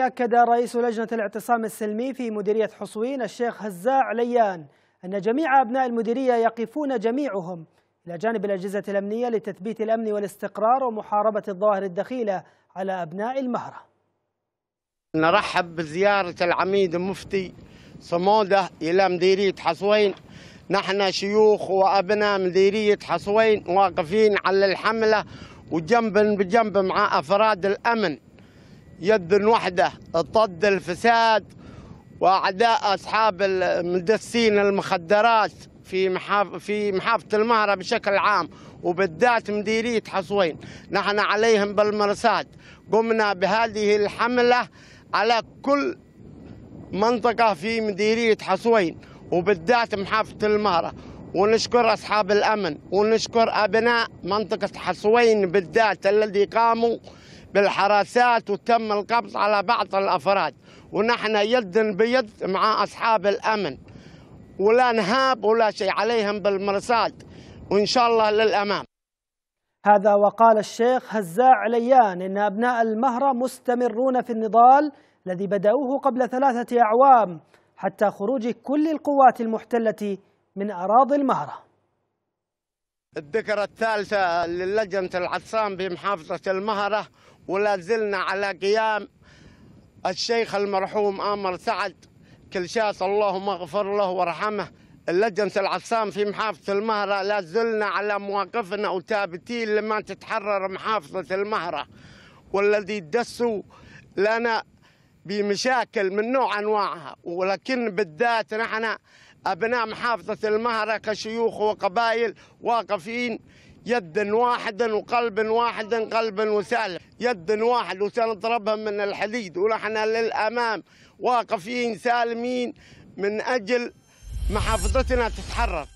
أكد رئيس لجنة الاعتصام السلمي في مديرية حصوين الشيخ هزاع عليان أن جميع أبناء المديرية يقفون جميعهم إلى جانب الأجهزة الأمنية لتثبيت الأمن والاستقرار ومحاربة الظواهر الدخيلة على أبناء المهرة نرحب بزيارة العميد المفتي صمودة إلى مديرية حصوين نحن شيوخ وأبناء مديرية حصوين واقفين على الحملة وجنبا بجنب مع أفراد الأمن يد واحدة ضد الفساد وأعداء أصحاب المدسين المخدرات في محاف في محافظة المهرة بشكل عام وبالذات مديرية حصوين نحن عليهم بالمرصاد قمنا بهذه الحملة على كل منطقة في مديرية حصوين وبالذات محافظة المهرة ونشكر أصحاب الأمن ونشكر أبناء منطقة حصوين بالذات الذي قاموا بالحراسات وتم القبض على بعض الافراد ونحن يد بيد مع اصحاب الامن ولا نهاب ولا شيء عليهم بالمرصاد وان شاء الله للامام هذا وقال الشيخ هزاع عليان ان ابناء المهره مستمرون في النضال الذي بداوه قبل ثلاثه اعوام حتى خروج كل القوات المحتله من اراضي المهره الذكرى الثالثة للجنة العصام بمحافظة المهرة ولا زلنا على قيام الشيخ المرحوم آمر سعد كل شاس اللهم اغفر له وارحمه اللجنة العصام في محافظة المهرة لا زلنا على مواقفنا وثابتين لما تتحرر محافظة المهرة والذي دسوا لنا بمشاكل من نوع انواعها ولكن بالذات نحن ابناء محافظه المهره كشيوخ وقبائل واقفين يد واحدا وقلب واحدا قلبا وسالم يد واحد وسنضربهم من الحديد ونحن للامام واقفين سالمين من اجل محافظتنا تتحرر